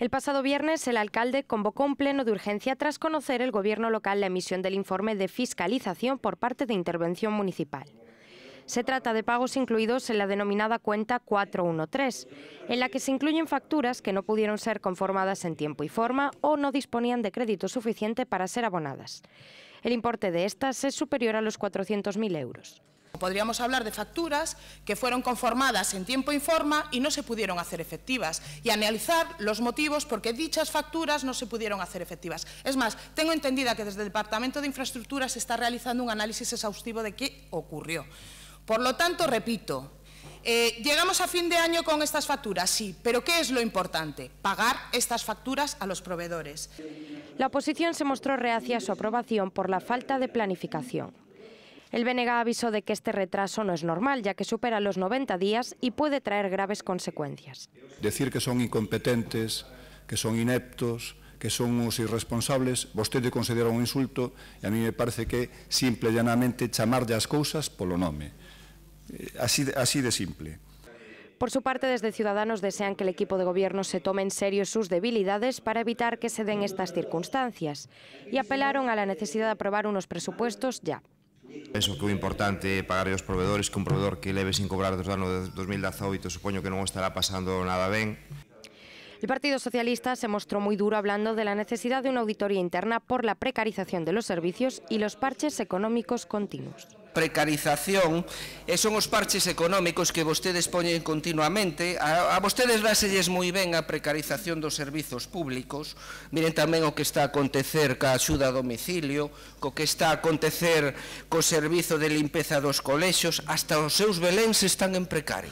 El pasado viernes, el alcalde convocó un pleno de urgencia tras conocer el gobierno local la emisión del informe de fiscalización por parte de Intervención Municipal. Se trata de pagos incluidos en la denominada cuenta 413, en la que se incluyen facturas que no pudieron ser conformadas en tiempo y forma o no disponían de crédito suficiente para ser abonadas. El importe de estas es superior a los 400.000 euros. Podríamos hablar de facturas que fueron conformadas en tiempo y forma y no se pudieron hacer efectivas y analizar los motivos por qué dichas facturas no se pudieron hacer efectivas. Es más, tengo entendida que desde el Departamento de Infraestructuras se está realizando un análisis exhaustivo de qué ocurrió. Por lo tanto, repito, eh, ¿Llegamos a fin de año con estas facturas? Sí, pero ¿qué es lo importante? Pagar estas facturas a los proveedores. La oposición se mostró reacia a su aprobación por la falta de planificación. El BNG avisó de que este retraso no es normal, ya que supera los 90 días y puede traer graves consecuencias. Decir que son incompetentes, que son ineptos, que son unos irresponsables, vostede considera un insulto Y a mí me parece que simple y llanamente llamar las cosas por lo eh, Así, así de simple. Por su parte, desde Ciudadanos desean que el equipo de gobierno se tome en serio sus debilidades para evitar que se den estas circunstancias y apelaron a la necesidad de aprobar unos presupuestos ya. Penso que o importante é pagar aos proveedores que un proveedor que leve sin cobrar dos o ano de 2018 supoño que non estará pasando nada ben El Partido Socialista se mostró muy duro hablando de la necesidad de una auditoría interna por la precarización de los servicios y los parches económicos continuos. precarización e eh, son os parches económicos que vostedes poñen continuamente. A, a vostedes dáselles moi ben a precarización dos servizos públicos. Miren tamén o que está a acontecer ca axuda a domicilio, co que está a acontecer co servizo de limpeza dos colexos, hasta os seus beléns están en precario.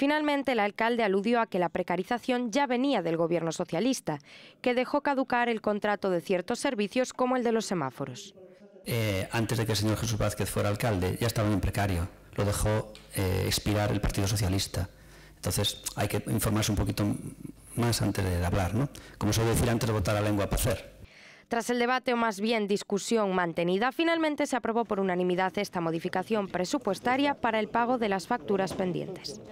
Finalmente, el alcalde aludió a que la precarización ya venía del gobierno socialista, que dejó caducar el contrato de ciertos servicios como el de los semáforos. Eh, antes de que el señor Jesús Vázquez fuera alcalde, ya estaba en precario. Lo dejó eh, expirar el Partido Socialista. Entonces, hay que informarse un poquito más antes de hablar, ¿no? Como se suele decir, antes de votar a lengua para hacer. Tras el debate, o más bien discusión mantenida, finalmente se aprobó por unanimidad esta modificación presupuestaria para el pago de las facturas pendientes.